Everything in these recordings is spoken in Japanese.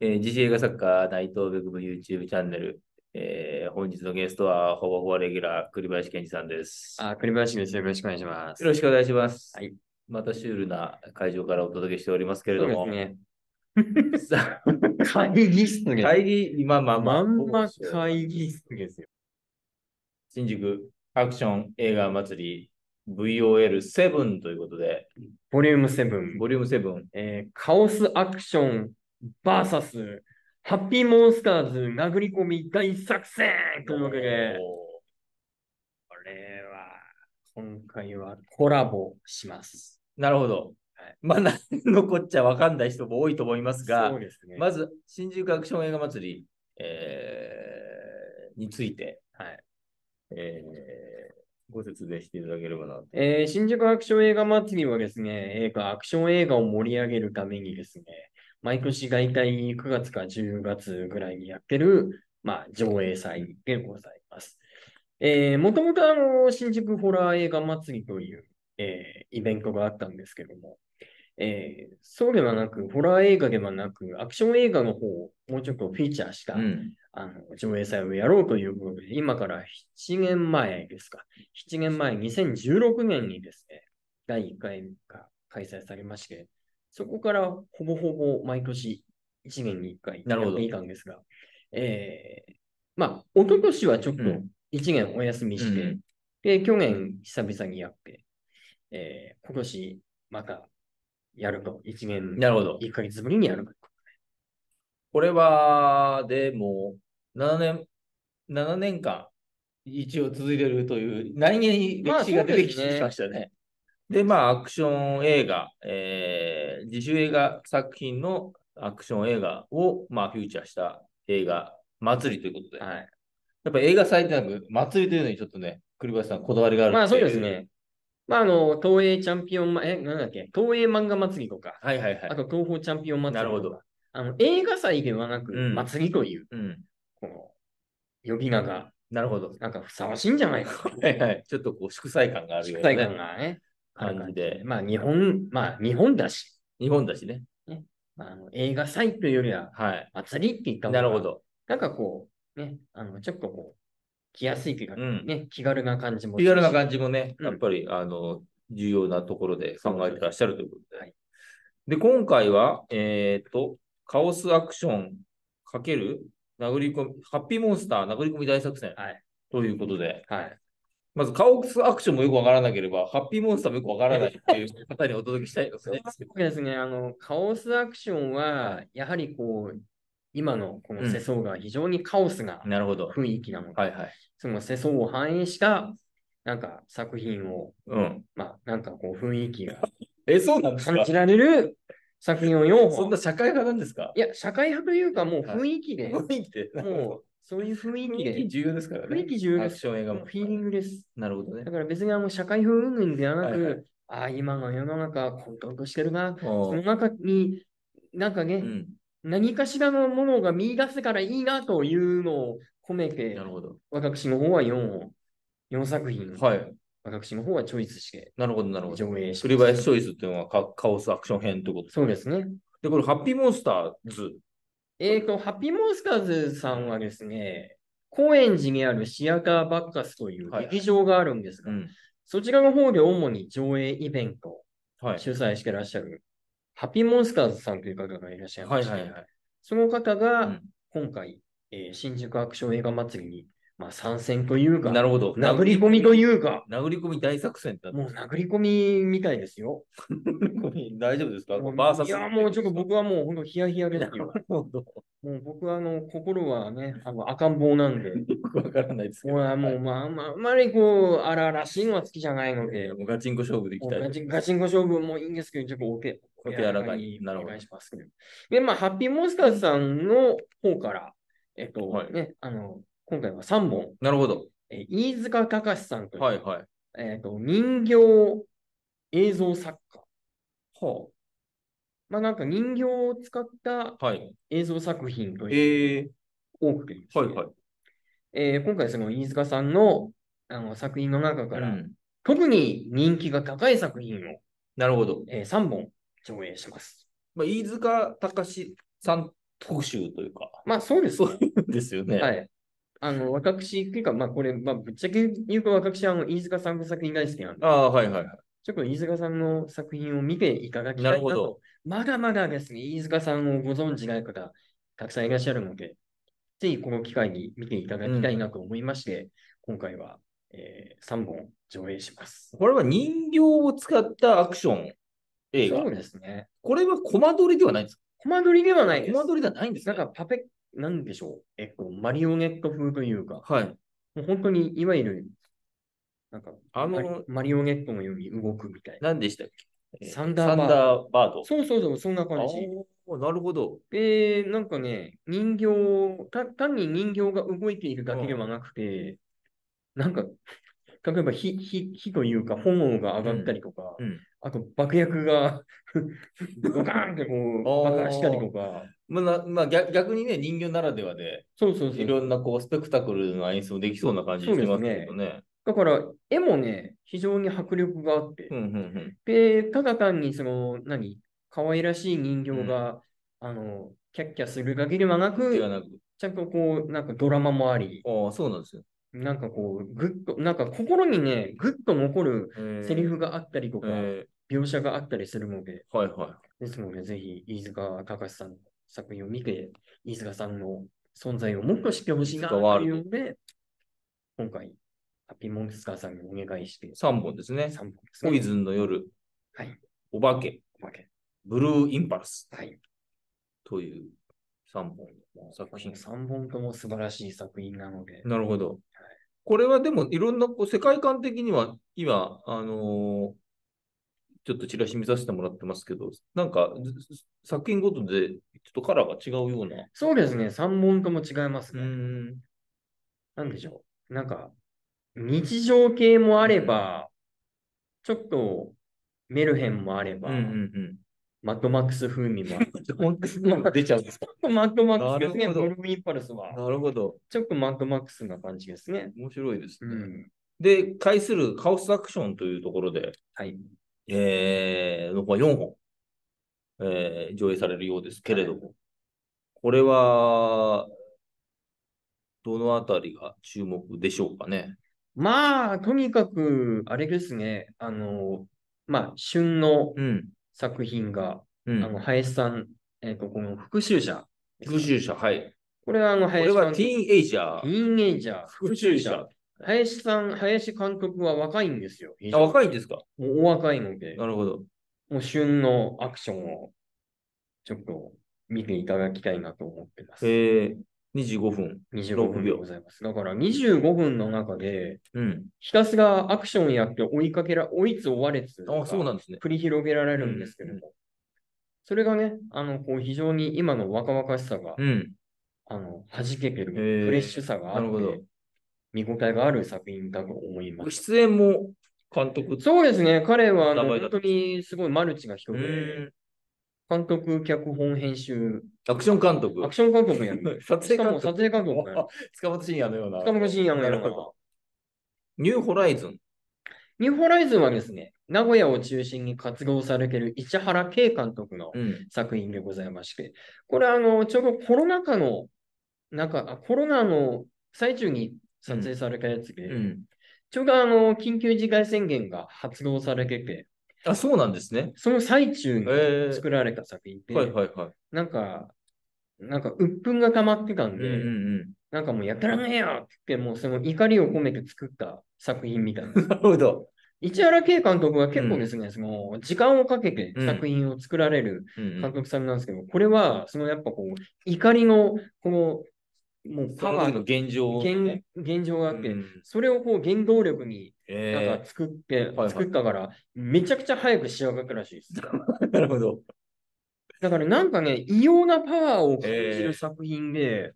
えー、自主映画作家内藤部組 YouTube チャンネル、えー、本日のゲストは、ほぼほぼレギュラー、栗林健二さんです。あ、栗林です。よろしくお願いします。よろしくお願いします。はい。またシュールな会場からお届けしておりますけれども。ね、会議室です。会議、まあまあまあ。まんま会議室ですよ。新宿アクション映画祭り VOL7 ということで。ボリューム7。ボリューム7。えー、カオスアクションバーサス、ハッピーモンスターズ殴り込み大作戦というわけで、これは、今回はコラボします。なるほど。はい、まあ、何のこっちゃわかんない人も多いと思いますが、そうですね、まず、新宿アクション映画祭り、えー、について、はい、えー、ご説明していただければなえー、新宿アクション映画祭りはですね、映画、アクション映画を盛り上げるためにですね、毎年大体9月か10月ぐらいにやってる、まあ、上映祭でございます。えー、もともとあの、新宿ホラー映画祭りという、えー、イベントがあったんですけども、えー、そうではなく、ホラー映画ではなく、アクション映画の方をもうちょっとフィーチャーした、うん、あの上映祭をやろうということで、今から7年前ですか、7年前、2016年にですね、第1回が開催されまして、そこからほぼほぼ毎年1年に1回なるほど。いたんですが、えー、まあ、一昨年はちょっと1年お休みして、うん、で、去年久々にやって、えー、今年またやると、1年、なるほど。1ヶ月ぶりにやるこれは、でも、7年、7年間、一応続いてるという、何気に歴史が出てきましたね。で、まあ、アクション映画、えー、自主映画作品のアクション映画を、まあ、フューチャーした映画、祭りということで。はい、やっぱ映画祭ってなく、祭りというのにちょっとね、栗林さん、こだわりがあるまあ、そうですね。まあ、あの、東映チャンピオン、え、なんだっけ、東映漫画祭りとか、はいはいはい。あと、東宝チャンピオン祭りとか。なるほど。あの、映画祭ではなく、うん、祭りという、うん、この、呼び名が、なるほど。なんかふさわしいんじゃないか。はいはい。ちょっとこう、祝祭感があるよね。祝祭感がね。感じで、まあ日本、まあ日本だし。日本だしね。ねあ、の映画祭というよりは、はい、祭りって言ったなるほど。なんかこう、ね、あのちょっとこう、来やすいというか、うん、気軽な感じも。気軽な感じもね、やっぱり、あの、重要なところで考えてらっしゃるということで。はい、で、今回は、えっ、と、カオスアクションかける殴り込み、ハッピーモンスター殴り込み大作戦ということで、はい、まずカオスアクションもよくわからなければ、ハッピーモンスターもよくわからないっていう 方にお届けしたいですね。そうですね。あの、カオスアクションは、やはりこう、今のこの世相が非常にカオスな雰囲気なので、うん、はいはい、その世相を反映したなんか作品を、うん、まあなんかこう雰囲気が えそうなんですか感じられる作品を4本。そんな社会派なんですかいや、社会派というかもう雰囲気で、雰囲気でもうそういう雰囲気が重要ですからね。雰囲気重要です。アクションフィーリングです。なるほどね。だから別にあの社会風云々ではなく、はいはい、ああ、今の世の中、混沌としてるな。その中に、なんかね、うん、何かしらのものが見出せからいいなというのを込めて、なるほど私の方は4を、四作品。はい。私の方はチョイスして、なるほど、なるほど。上映して。栗チョイスっていうのはカカオスアクション編ってことですね。そうですね。で、これ、ハッピーモンスターズえっ、ー、と、ハッピーモンスターズさんはですね、高円寺にあるシアターバッカスという劇場があるんですが、はいうん、そちらの方で主に上映イベントを主催してらっしゃる、はい、ハッピーモンスターズさんという方がいらっしゃいます、はいはいはい、その方が今回、うん、えー、新宿アクション映画祭りにまあ、参戦というか、なるほど。殴り込みというか、殴り込み大作戦だもう殴り込みみたいですよ。大丈夫ですかバーサスいや、もうちょっと僕はもう本当ヒヤヒヤですよ。もう僕はあの心はね、あの赤ん坊なんで。よくわからないですけど。もう、まあ、まあ、あまりこう、荒々しいのは好きじゃないので。ガチンコ勝負でいきたいガチ。ガチンコ勝負もいいんですけど、ちょっとお手、お手柔らかにお願いしますど。で、まあ、ハッピーモンスターズさんの方から、えっと、ね、あの、今回は3本。なるほど。えー、飯塚隆さんという、はいはい。えっ、ー、と、人形映像作家。はあ。まあなんか人形を使った映像作品というのが多くて、ね、はい、はいはいえー、今回その飯塚さんのあの作品の中から、うん、特に人気が高い作品をなるほど、えー、3本上映します。まあ、飯塚隆さん特集というか。まあそうです、ね。そうですよね。はい。あの、私、っていうか、まあ、これ、まあ、ぶっちゃけ言うと、私、あの、飯塚さんの作品大好きなんで、ああ、はいはい。ちょっと飯塚さんの作品を見ていただきたいななるほとど。まだまだですね、飯塚さんをご存知ない方、たくさんいらっしゃるので、ぜひこの機会に見ていただきたいなと思いまして、今回は、えー、3本上映します。これは人形を使ったアクション映画そう。ですね。これはコマ撮りではないんですかコマ撮りではないでコマ。撮りではないんですなんかパペッなんでしょう、えっと、マリオネット風というか、はい。もう本当に、いわゆる、なんか、あの、マリオネットのように動くみたいな。何でしたっけサンダーバード。サンダーバード。そうそうそう、そんな感じ。なるほど。で、なんかね、人形た、単に人形が動いているだけではなくて、うん、なんか、例えば火火火というか炎が上がったりとか、うんうん、あと爆薬がドカーンってもう爆発したりとか。まあ、まあ、逆にね、人形ならではで、そうそうそういろんなこうスペクタクルの演出もできそうな感じしますけどね。だから、絵もね、非常に迫力があって、うんうんうん、で、ただ単にその、何、可愛らしい人形が、うん、あの、キャッキャする限りではなく、なくちゃんとこう、なんかドラマもあり、あそうなんですよ。なんかこう、ぐっと、なんか心にね、ぐっと残るセリフがあったりとか、描写があったりするので、はいはい。ですので、ぜひ、飯塚隆さんの作品を見て、飯塚さんの存在をもっと知ってほしいなというので、今回、ハッピーモンスターさんにお願いして。3本ですね。本すね。ポイズンの夜。はい。お化け。お化け。ブルーインパルス。はい。という3本の作品。3本とも素晴らしい作品なので。なるほど。はい、これはでも、いろんなこう世界観的には、今、あのーちょっとチラシ見させてもらってますけど、なんか作品ごとでちょっとカラーが違うような。そうですね、3本とも違いますね。なんでしょう。なんか、日常系もあれば、ちょっとメルヘンもあれば、うんうんうんマッドマックス風味もあ 出ちゃうんですか マッドマックスですね、ルーインパルスは。なるほど。ちょっとマッドマックスな感じですね。面白いですね。うん、で、対するカオスアクションというところで、はい、えー、4本、えー、上映されるようですけれども、これは、どのあたりが注目でしょうかね。まあ、とにかく、あれですね、あの、まあ、旬の作品が、うん、あの林さん、えっ、ー、と、この復讐者、ね、復讐者、はい。これはあの林さん。これはティーンエイジャー。ティーンエイジャー。復讐者。林さん、林監督は若いんですよ。あ若いんですかもうお若いので。なるほど。もう旬のアクションをちょっと見ていただきたいなと思ってます。えー、25分。25分でございます。だから25分の中で、うん、ひたすらアクションやって追いかけら、追いつ追われつ、あそうなんですね。繰り広げられるんですけれど、うん、それがね、あの、こう非常に今の若々しさが、うん、あの、弾けてる、フレッシュさがあって、見応えがある作品だと思います。出演も監督そうですね、彼は本当にすごいマルチが広く監督、脚本、編集。アクション監督。アクション監督やる。撮影監督。撮影監督やる。塚本慎也のような。塚本慎也のような。ニューホライズン。ニューホライズンはですね、名古屋を中心に活動されている市原圭監督の作品でございまして、うん、これあの、ちょうどコロナ禍の中、コロナの最中に撮影されたやつで、うん、ちょうどあの緊急事態宣言が発動されてて、あ、そうなんですね。その最中に作られた作品で、えー、はいはいはい、なんか、なんか鬱憤がたまってたんで、うんうんうんなんかもうやったらねえよってもうその怒りを込めて作った作品みたいな。なるほど。市原圭監督は結構ですね、うん、その時間をかけて作品を作られる監督さんなんですけど、うんうん、これはそのやっぱこう怒りのこのもうパワーの現状、ね、現。現状があって、うん、それをこう原動力になんか作って、えー、作ったから、めちゃくちゃ早く仕上がったらしいです。なるほど。だからなんかね、異様なパワーを感じる作品で、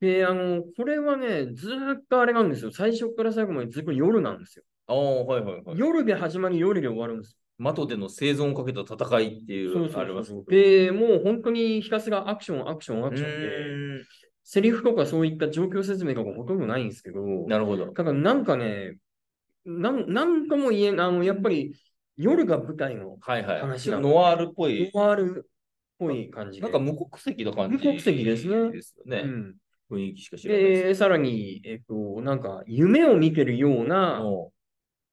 えー、で、あの、これはね、ずっとあれなんですよ。最初から最後までずっと夜なんですよ。ああ、はいはいはい。夜で始まり、夜で終わるんですよ。的での生存をかけた戦いっていう、そうそうそうありますで、もう本当にひたすらアクション、アクション、アクションで、セリフとかそういった状況説明がほとんどないんですけど、なるほど。からなんかね、なん、なんとも言えん、あの、やっぱり夜が舞台の話なの。はいはい。ノワールっぽい。ノワールっぽい感じ。なんか無国籍の感じ、無国籍ですね。ですよね。うん。雰囲気しか知らないで、さらに、えっ、ー、と、なんか、夢を見てるような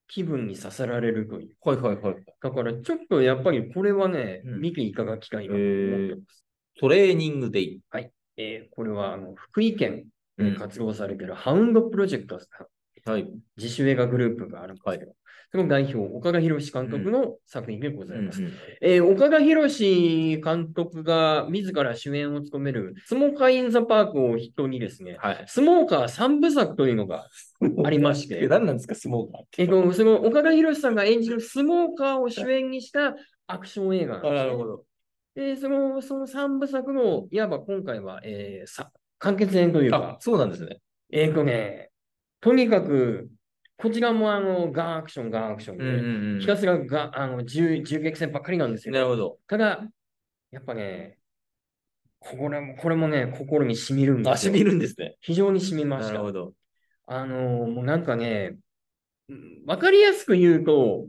気分にさせられるという。はいはいはい。だから、ちょっとやっぱりこれはね、うん、見ていかがき会いなと思ってます。トレーニングデイ。はい。えー、これはあの福井県で活動されているハウンドプロジェクトさん、はい、自主映画グループがあるんですけど、その代表、岡田博監督の作品でございます。うんうん、えー、岡田博監督が自ら主演を務める、スモーカー・イン・ザ・パークを筆頭にですね、はい、スモーカー三部作というのがありまして、何なんですか、スモーカーって。えと、その岡田博さんが演じるスモーカーを主演にしたアクション映画なんです、ね、なるほど。で、その、その三部作の、いわば今回は、えー、さ完結編というか、そうなんですね。えっ、ー、とね、とにかく、こちらもあのガンアクション、ガンアクションで、うんうんうん、ひたすらがあの銃銃撃戦ばっかりなんですよ。なるほど。ただ、やっぱね、これもこれもね、心にしみるんですよ。あ、染みるんですね。非常にしみました。なるほど。あのもうなんかね、わかりやすく言うと、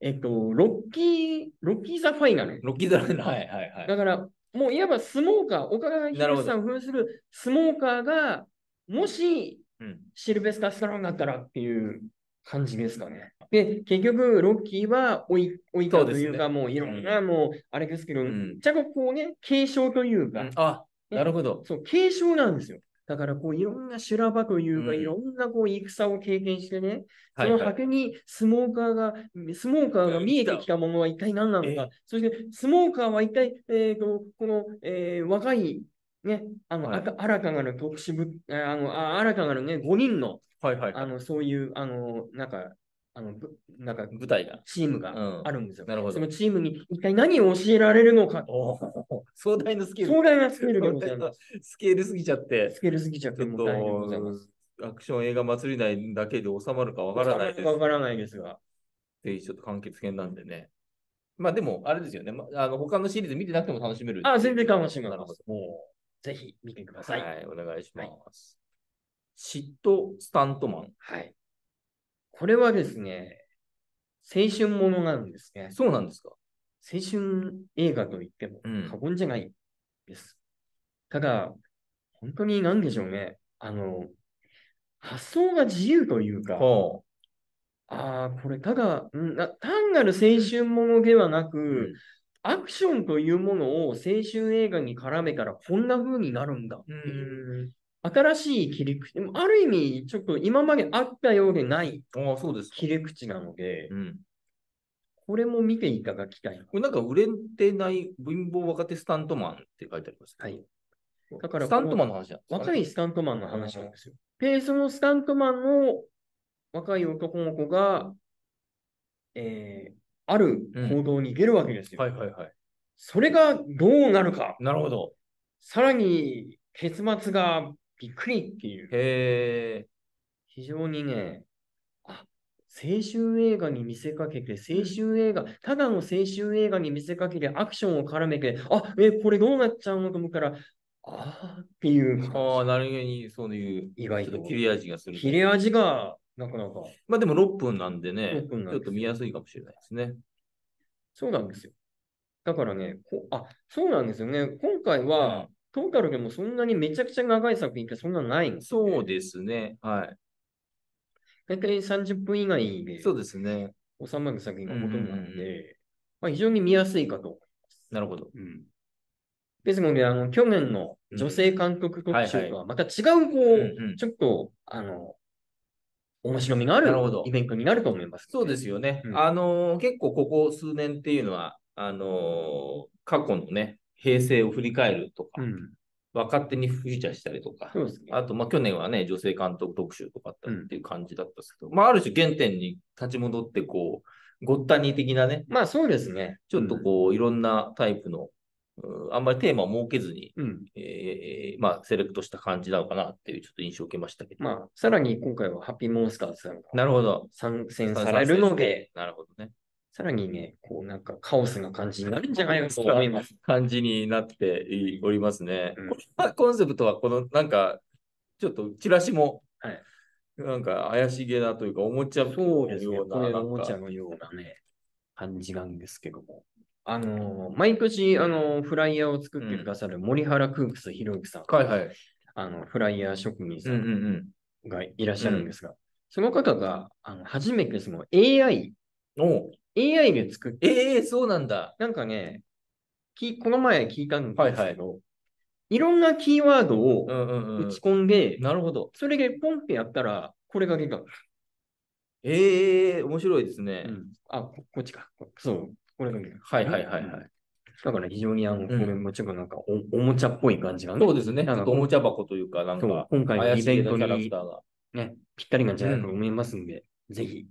えっと、ロッキー、ロッキーザファイナル。ロッキーザファイナル。はいはいはい。だから、もういわばスモーカー、岡田博さんを扮するスモーカーが、もし、シルベスター・スタローンだったらっていう感じですかね。で、結局、ロッキーは追い、追いかというか、うね、もういろんな、もう、あれですけど、うん、若干こうね、継承というか。うん、あ、なるほど。そう、継承なんですよ。だからこういろんな修羅場というか、うん、いろんなこう戦を経験してね、その果てにスモーカーが、スモーカーが見えてきたものは一体何なのか、そしてスモーカーは一体、えーと、この、えー、若い、ね、あの、はい、あらかなる特殊部、あの、あらかなるね、5人の、はいはい、あのそういう、あの、なんか、あの、なんか、舞台が、チームがあるんですよ。なるほど。そのチームに一体何を教えられるのか。壮大なスケール。壮大なスケールでございます。スケールすぎちゃって。スケールすぎちゃって、もう大アクション映画祭りいだけで収まるかわからないです。わからないですが。ぜひちょっと完結編なんでね。まあでも、あれですよね。まあの他のシリーズ見てなくても楽しめる。あ、全然楽しめます。もう、ぜひ見てください。はい、お願いします。嫉妬スタントマン。はい。これはですね、青春ものなんですね。そうなんですか。青春映画と言っても過言じゃないです。うん、ただ、本当に何でしょうね。あの、発想が自由というか、ああ、これただ、単なる青春ものではなく、うんアクションというものを青春映画に絡めたらこんな風になるんだ新しい切り口、でもある意味、ちょっと今まであったようでないああ、そうです。切り口なので、これも見ていただきたいこれなんか売れてない貧乏若手スタントマンって書いてあります、ね、はい。だから、スタントマンの話なんです、若いスタントマンの話なんですよ。ペースのスタントマンの若い男の子が、えー、ある行動に出るわけですよ、うん。はいはいはい。それがどうなるか。なるほど。さらに、結末がびっくりっていう。へえ。非常にね、あ、青春映画に見せかけて、青春映画、ただの青春映画に見せかけて、アクションを絡めて、あ、え、これどうなっちゃうのと思うから、ああっていう。ああ、なるげに、そういう、意外と切れ味がする。切れ味が、なかなか。まあでも6分なんでね、でちょっと見やすいかもしれないですね。そうなんですよ。だからね、こあそうなんですよね。今回は、トータルでもそんなにめちゃくちゃ長い作品ってそんなないんです、ね、そうですね。はい。大体30分以内でそうですね収まる作品がほとんどなんで、まあ、非常に見やすいかと。なるほど。うん、ですので、あの去年の女性監督特集とはまた違う、こう、うんちょっと、あの、面白みがあるイベントになると思います、ね、そうですよね。うん、あのー、結構ここ数年っていうのは、あのー、過去のね、平成を振り返るとか、うん、若手にフィーチャーしたりとか、ね、あと、まあ、去年はね、女性監督特集とかっていう感じだったんですけど、うん、まあ、ある種原点に立ち戻って、こう、ごったに的なね。まあ、そうですね。ちょっとこう、いろんなタイプの、あんまりテーマを設けずに、うん、えー、まあ、セレクトした感じなのかなっていうちょっと印象を受けましたけど。まあ、さらに今回はハッピーモンスターさんが。なるほど。参戦されるので。なるほどね。さらにね、こうなんかカオスな感じになるんじゃないかと思います。感じになっておりますね。うん、コンセプトは、このなんか、ちょっとチラシも、はい、なんか怪しげなというか、おもちゃのような。そうですね、おもちゃのようなね、感じなんですけども。あの毎年、あのフライヤーを作ってくださる森原クークスさん、はいはい、あのフライヤー職人さんがいらっしゃるんですが、うんうんうん、その方があの初めてその AI お AI で作って、ええー、そうなんだ。なんかね、きこの前聞いたんですけど、はいはいいろんなキーワードを打ち込んで、うんうんうん、なるほど。それでポンってやったら、これが出た。ええー、面白いですね。うん、あこ、こっちか。そう、これが出た。はいはいはいはい。だから非常にあの、うん、もちろんなんかおおもちゃっぽい感じが、ね、そうですね。なんかおもちゃ箱というか、なんか、今回のイベントに、ね、ぴったりなんじゃないかと思いますんで、ぜひ。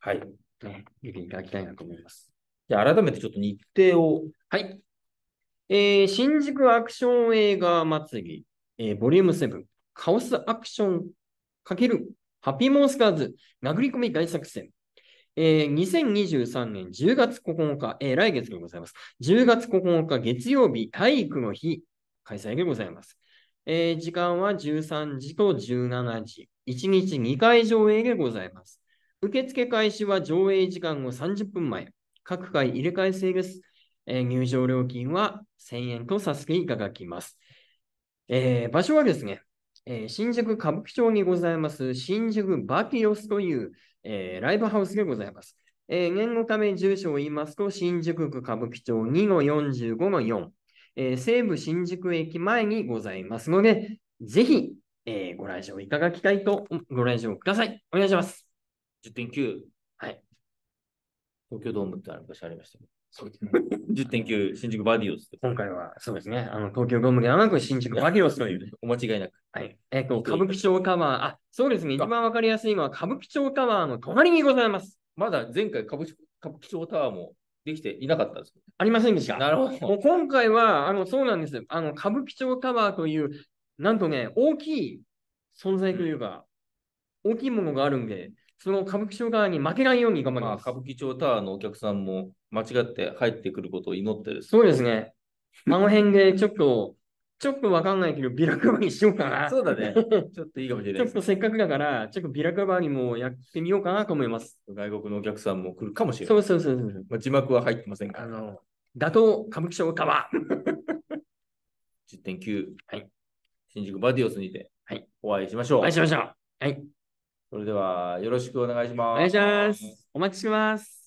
はい。ね、見ていただきたいなと思います。じゃあ、改めてちょっと日程を。はい。えー、新宿アクション映画祭り、えー、ボリューム7、カオスアクション×ハッピーモンスカーズ殴り込み大作戦。えー、2023年10月9日、えー、来月でございます。10月9日月曜日、体育の日、開催でございます。えー、時間は13時と17時、1日2回上映でございます。受付開始は上映時間を30分前。各回入れ替え制です。えー、入場料金は1000円とさせていただきます。えー、場所はですね、えー、新宿歌舞伎町にございます新宿バキオスという、えー、ライブハウスでございます。えー、念のため住所を言いますと、新宿区歌舞伎町2-45-4、えー、西武新宿駅前にございますので、ぜひ、えー、ご来場いただきたいと、ご来場ください。お願いします。10.9。はい。東京ドームってある昔ありましたね、そうですね。10.9、新宿バディオス。今回は、そうですね。あの、東京ドームではなく新宿バディオスという。お 間違いなく。はい。えっ、ー、と、歌舞伎町タワー。あ、そうですね。一番わかりやすいのは、歌舞伎町タワーの隣にございます。まだ前回歌舞、歌舞伎町タワーもできていなかったです。ありませんでした。なるほど。今回は、あの、そうなんです。あの、歌舞伎町タワーという、なんとね、大きい存在というか、うん、大きいものがあるんで、その歌舞伎町側に負けないように頑張ります。まあ、歌舞伎町タワーのお客さんも間違って入ってくることを祈ってです、ね、そうですね。あの辺でちょっと、ちょっとわかんないけど、ビラ配りしようかな。そうだね。ちょっといいかもしれない、ちょっとせっかくだから、ちょっとビラ配りもやってみようかなと思います。外国のお客さんも来るかもしれない。そうそうそうそう。まあ、字幕は入ってませんから。あの、打倒歌舞伎町タワー。10.9。はい。新宿バディオスにて、はい。お会いしましょう。お会いしましょう。はい。それではよろしくお願いします。お願いします。お待ちします。